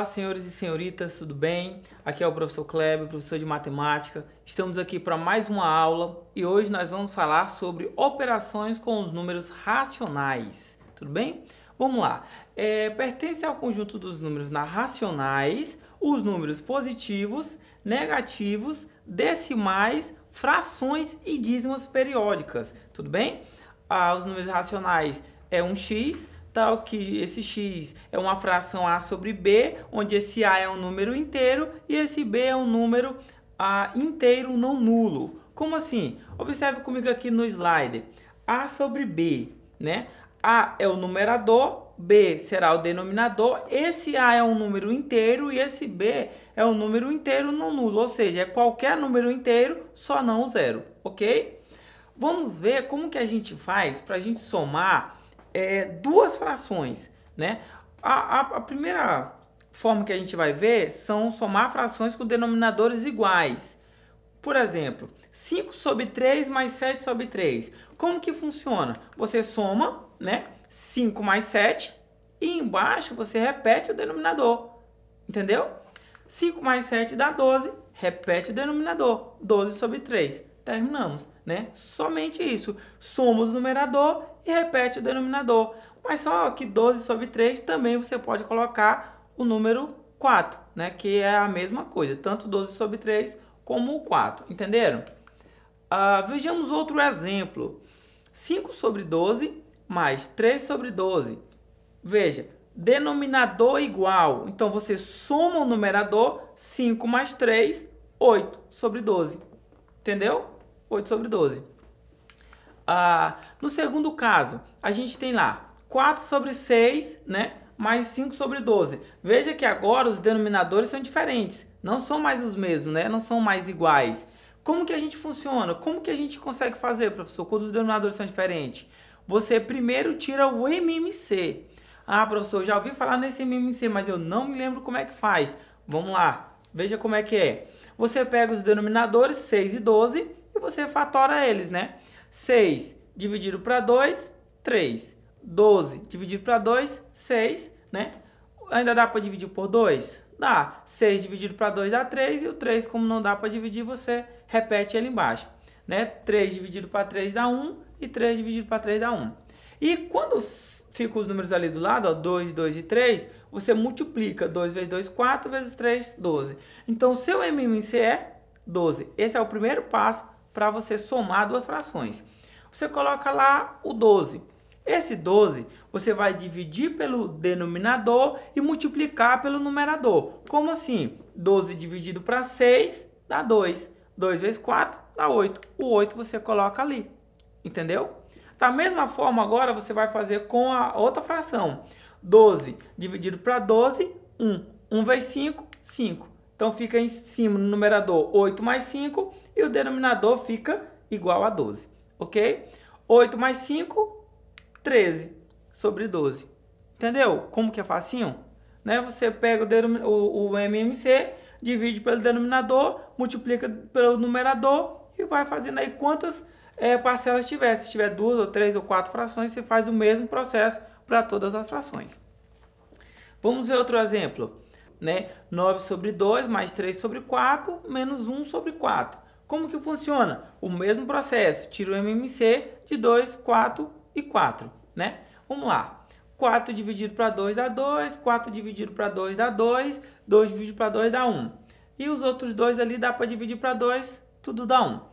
Olá, senhores e senhoritas, tudo bem? Aqui é o professor Kleber, professor de matemática. Estamos aqui para mais uma aula e hoje nós vamos falar sobre operações com os números racionais. Tudo bem? Vamos lá. É, pertence ao conjunto dos números racionais os números positivos, negativos, decimais, frações e dízimos periódicas. Tudo bem? Ah, os números racionais é um x, tal que esse x é uma fração a sobre b, onde esse a é um número inteiro e esse b é um número a inteiro não nulo. Como assim? Observe comigo aqui no slide. a sobre b, né? a é o numerador, b será o denominador, esse a é um número inteiro e esse b é um número inteiro não nulo, ou seja, é qualquer número inteiro, só não o zero, ok? Vamos ver como que a gente faz para a gente somar é, duas frações, né? A, a, a, primeira forma que a gente vai ver são somar frações com denominadores iguais. Por exemplo, 5 sobre 3 mais 7 sobre 3. Como que funciona? Você soma, né? 5 mais 7 e embaixo você repete o denominador. Entendeu? 5 mais 7 dá 12, repete o denominador, 12 sobre 3 terminamos, né? Somente isso. Somos o numerador e repete o denominador. Mas só que 12 sobre 3 também você pode colocar o número 4, né? Que é a mesma coisa, tanto 12 sobre 3 como o 4, entenderam? Uh, vejamos outro exemplo. 5 sobre 12 mais 3 sobre 12. Veja, denominador igual. Então, você soma o numerador, 5 mais 3, 8 sobre 12. Entendeu? 8 sobre 12. Ah, no segundo caso, a gente tem lá 4 sobre 6, né? Mais 5 sobre 12. Veja que agora os denominadores são diferentes. Não são mais os mesmos, né? Não são mais iguais. Como que a gente funciona? Como que a gente consegue fazer, professor, quando os denominadores são diferentes? Você primeiro tira o MMC. Ah, professor, já ouvi falar nesse MMC, mas eu não me lembro como é que faz. Vamos lá, veja como é que é. Você pega os denominadores 6 e 12 e você fatora eles, né? 6 dividido para 2, 3. 12 dividido para 2, 6, né? Ainda dá para dividir por 2? Dá. 6 dividido para 2 dá 3 e o 3, como não dá para dividir, você repete ele embaixo. Né? 3 dividido para 3 dá 1 e 3 dividido para 3 dá 1. E quando ficam os números ali do lado, ó, 2, 2 e 3, você multiplica 2 vezes 2, 4 vezes 3, 12. Então, seu MMC é 12. Esse é o primeiro passo para você somar duas frações. Você coloca lá o 12. Esse 12 você vai dividir pelo denominador e multiplicar pelo numerador. Como assim? 12 dividido para 6 dá 2. 2 vezes 4 dá 8. O 8 você coloca ali. Entendeu? Da mesma forma, agora você vai fazer com a outra fração. 12 dividido para 12, 1. 1 vezes 5, 5. Então fica em cima no numerador 8 mais 5 e o denominador fica igual a 12, ok? 8 mais 5, 13 sobre 12. Entendeu? Como que é facinho? Né? Você pega o, o, o MMC, divide pelo denominador, multiplica pelo numerador e vai fazendo aí quantas é, parcelas tiver. Se tiver duas ou três ou quatro frações, você faz o mesmo processo para todas as frações. Vamos ver outro exemplo. Né? 9 sobre 2 mais 3 sobre 4 menos 1 sobre 4. Como que funciona? O mesmo processo. Tira o MMC de 2, 4 e 4. Né? Vamos lá. 4 dividido para 2 dá 2, 4 dividido para 2 dá 2, 2 dividido para 2 dá 1. E os outros dois ali dá para dividir para 2, tudo dá 1.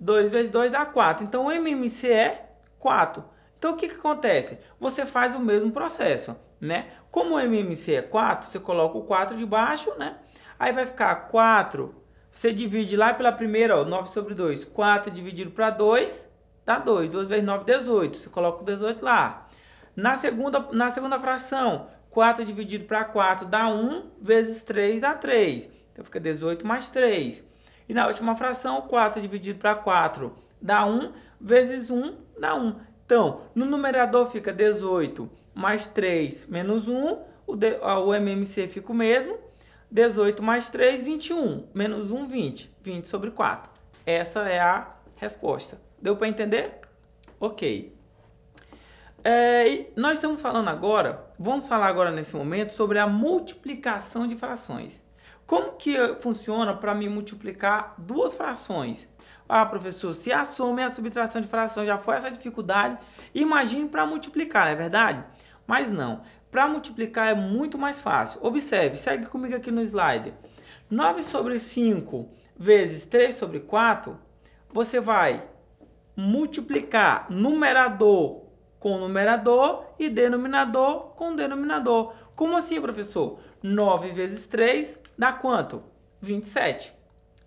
2 vezes 2 dá 4. Então, o MMC é 4. Então, o que, que acontece? Você faz o mesmo processo, né? Como o MMC é 4, você coloca o 4 de baixo, né? Aí vai ficar 4, você divide lá pela primeira, ó, 9 sobre 2. 4 dividido para 2, dá 2. 2 vezes 9, 18. Você coloca o 18 lá. Na segunda, na segunda fração, 4 dividido para 4 dá 1, vezes 3 dá 3. Então, fica 18 mais 3. E na última fração, 4 dividido para 4 dá 1, vezes 1 dá 1. Então, no numerador fica 18 mais 3 menos 1, o, D, o MMC fica o mesmo. 18 mais 3, 21. Menos 1, 20. 20 sobre 4. Essa é a resposta. Deu para entender? Ok. É, nós estamos falando agora, vamos falar agora nesse momento sobre a multiplicação de frações. Como que funciona para me multiplicar duas frações? Ah, professor, se a soma e a subtração de fração já foi essa dificuldade, imagine para multiplicar, não é verdade? Mas não, para multiplicar é muito mais fácil. Observe, segue comigo aqui no slide. 9 sobre 5 vezes 3 sobre 4, você vai multiplicar numerador com numerador e denominador com denominador. Como assim, professor? 9 vezes 3 dá quanto? 27.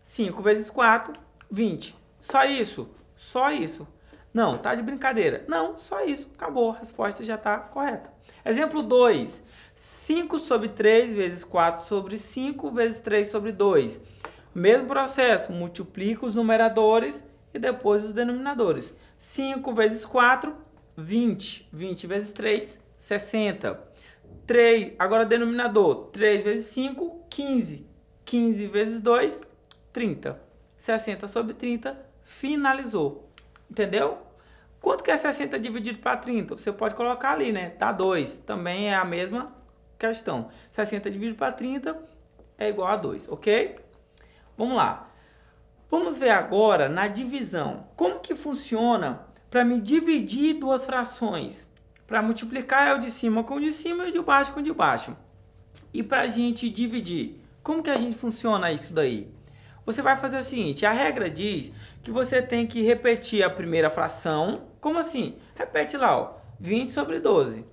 5 vezes 4, 20. Só isso? Só isso. Não, tá de brincadeira. Não, só isso. Acabou. A resposta já está correta. Exemplo 2. 5 sobre 3 vezes 4 sobre 5 vezes 3 sobre 2. Mesmo processo, multiplica os numeradores e depois os denominadores. 5 vezes 4, 20. 20 vezes 3, 60. 3, agora denominador, 3 vezes 5, 15. 15 vezes 2, 30. 60 sobre 30, finalizou. Entendeu? Quanto que é 60 dividido para 30? Você pode colocar ali, né? Dá 2. Também é a mesma questão. 60 dividido para 30 é igual a 2, ok? Vamos lá. Vamos ver agora na divisão. Como que funciona para me dividir duas frações? Para multiplicar é o de cima com o de cima e o de baixo com o de baixo. E para a gente dividir, como que a gente funciona isso daí? Você vai fazer o seguinte, a regra diz que você tem que repetir a primeira fração. Como assim? Repete lá, ó, 20 sobre 12.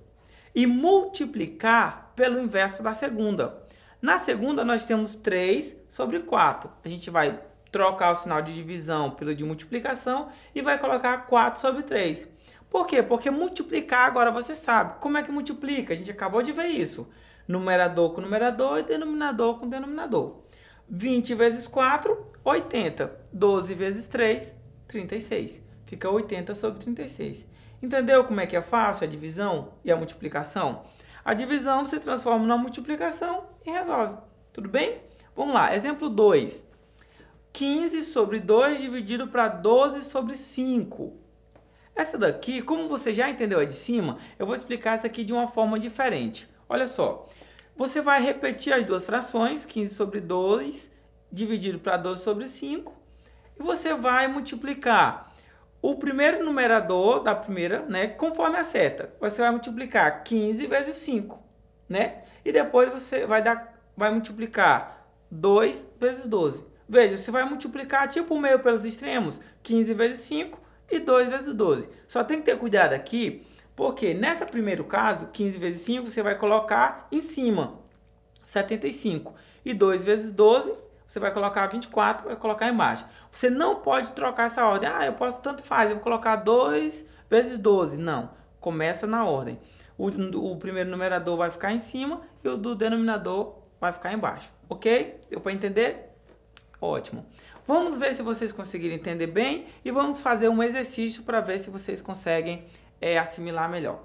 E multiplicar pelo inverso da segunda. Na segunda, nós temos 3 sobre 4. A gente vai trocar o sinal de divisão pelo de multiplicação e vai colocar 4 sobre 3. Por quê? Porque multiplicar agora você sabe. Como é que multiplica? A gente acabou de ver isso. Numerador com numerador e denominador com denominador. 20 vezes 4, 80. 12 vezes 3, 36. Fica 80 sobre 36. Entendeu como é que é fácil a divisão e a multiplicação? A divisão se transforma na multiplicação e resolve. Tudo bem? Vamos lá, exemplo 2. 15 sobre 2 dividido para 12 sobre 5. Essa daqui, como você já entendeu a de cima, eu vou explicar essa aqui de uma forma diferente. Olha só, você vai repetir as duas frações, 15 sobre 2, dividido para 12 sobre 5, e você vai multiplicar o primeiro numerador da primeira, né, conforme a seta. Você vai multiplicar 15 vezes 5, né? E depois você vai dar vai multiplicar 2 vezes 12. Veja, você vai multiplicar tipo o meio pelos extremos, 15 vezes 5 e 2 vezes 12. Só tem que ter cuidado aqui, porque nesse primeiro caso, 15 vezes 5, você vai colocar em cima, 75. E 2 vezes 12, você vai colocar 24, vai colocar embaixo. Você não pode trocar essa ordem. Ah, eu posso tanto faz, eu vou colocar 2 vezes 12. Não, começa na ordem. O, o primeiro numerador vai ficar em cima e o do denominador vai ficar embaixo. Ok? Deu para entender? Ótimo. Vamos ver se vocês conseguiram entender bem e vamos fazer um exercício para ver se vocês conseguem é, assimilar melhor.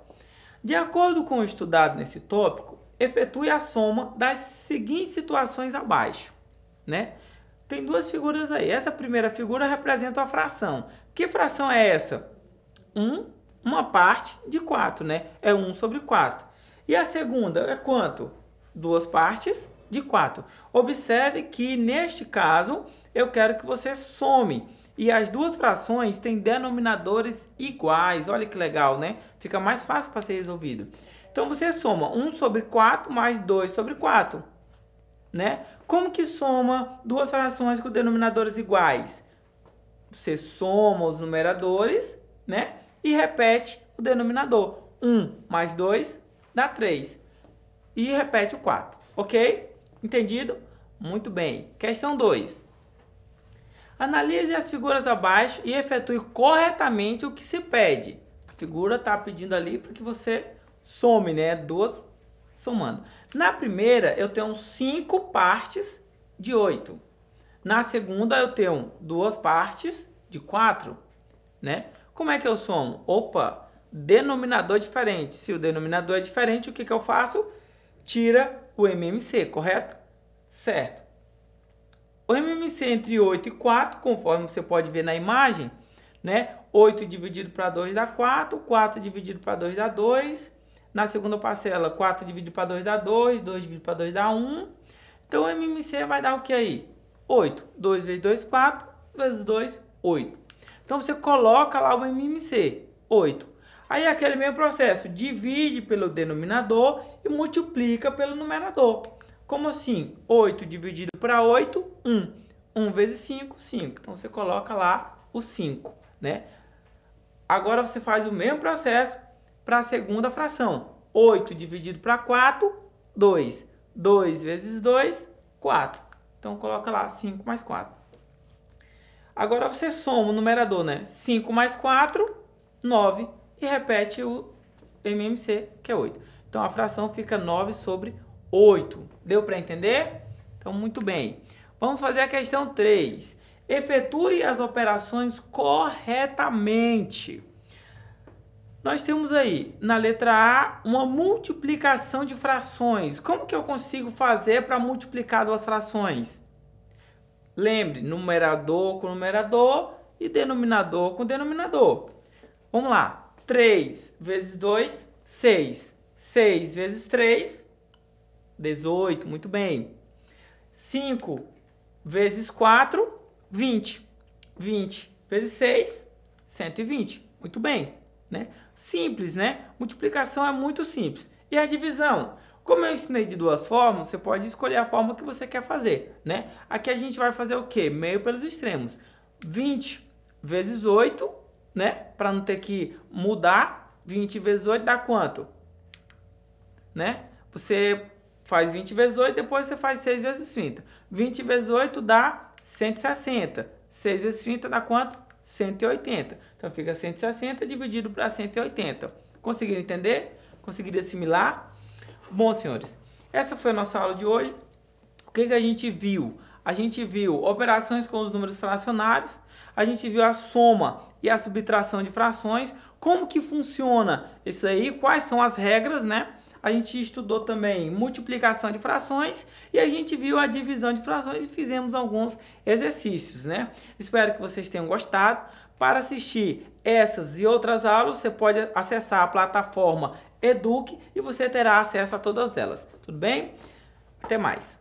De acordo com o estudado nesse tópico, efetue a soma das seguintes situações abaixo, né? Tem duas figuras aí. Essa primeira figura representa a fração. Que fração é essa? 1, um, uma parte de 4, né? É 1 sobre 4. E a segunda é quanto? Duas partes de 4. Observe que, neste caso, eu quero que você some. E as duas frações têm denominadores iguais. Olha que legal, né? Fica mais fácil para ser resolvido. Então, você soma 1 sobre 4 mais 2 sobre 4. Né? Como que soma duas frações com denominadores iguais? Você soma os numeradores né? e repete o denominador. 1 mais 2 dá 3. E repete o 4, ok? Entendido? Muito bem. Questão 2. Analise as figuras abaixo e efetue corretamente o que se pede. A figura está pedindo ali para que você some, né? Duas somando. Na primeira, eu tenho cinco partes de 8. Na segunda, eu tenho duas partes de 4, né? Como é que eu somo? Opa, denominador diferente. Se o denominador é diferente, o que, que eu faço? Tira o MMC, correto? Certo. O MMC entre 8 e 4, conforme você pode ver na imagem, né? 8 dividido para 2 dá 4, 4 dividido para 2 dá 2. Na segunda parcela, 4 dividido para 2 dá 2, 2 dividido para 2 dá 1. Então, o MMC vai dar o que aí? 8. 2 vezes 2, 4. Vezes 2, 8. Então, você coloca lá o MMC. 8. Aí aquele mesmo processo, divide pelo denominador e multiplica pelo numerador. Como assim? 8 dividido para 8, 1. 1 vezes 5, 5. Então você coloca lá o 5, né? Agora você faz o mesmo processo para a segunda fração. 8 dividido para 4, 2. 2 vezes 2, 4. Então coloca lá 5 mais 4. Agora você soma o numerador, né? 5 mais 4, 9 e repete o MMC, que é 8. Então, a fração fica 9 sobre 8. Deu para entender? Então, muito bem. Vamos fazer a questão 3. Efetue as operações corretamente. Nós temos aí, na letra A, uma multiplicação de frações. Como que eu consigo fazer para multiplicar duas frações? Lembre, numerador com numerador e denominador com denominador. Vamos lá. 3 vezes 2, 6. 6 vezes 3, 18. Muito bem. 5 vezes 4, 20. 20 vezes 6, 120. Muito bem. Né? Simples, né? Multiplicação é muito simples. E a divisão? Como eu ensinei de duas formas, você pode escolher a forma que você quer fazer, né? Aqui a gente vai fazer o quê? Meio pelos extremos. 20 vezes 8, né? Para não ter que mudar, 20 vezes 8 dá quanto? Né? Você faz 20 vezes 8, depois você faz 6 vezes 30. 20 vezes 8 dá 160. 6 vezes 30 dá quanto? 180. Então fica 160 dividido para 180. Conseguiram entender? Conseguiram assimilar? Bom, senhores, essa foi a nossa aula de hoje. O que, que a gente viu? A gente viu operações com os números fracionários, a gente viu a soma e a subtração de frações. Como que funciona isso aí? Quais são as regras, né? A gente estudou também multiplicação de frações e a gente viu a divisão de frações e fizemos alguns exercícios, né? Espero que vocês tenham gostado. Para assistir essas e outras aulas, você pode acessar a plataforma Eduque e você terá acesso a todas elas. Tudo bem? Até mais!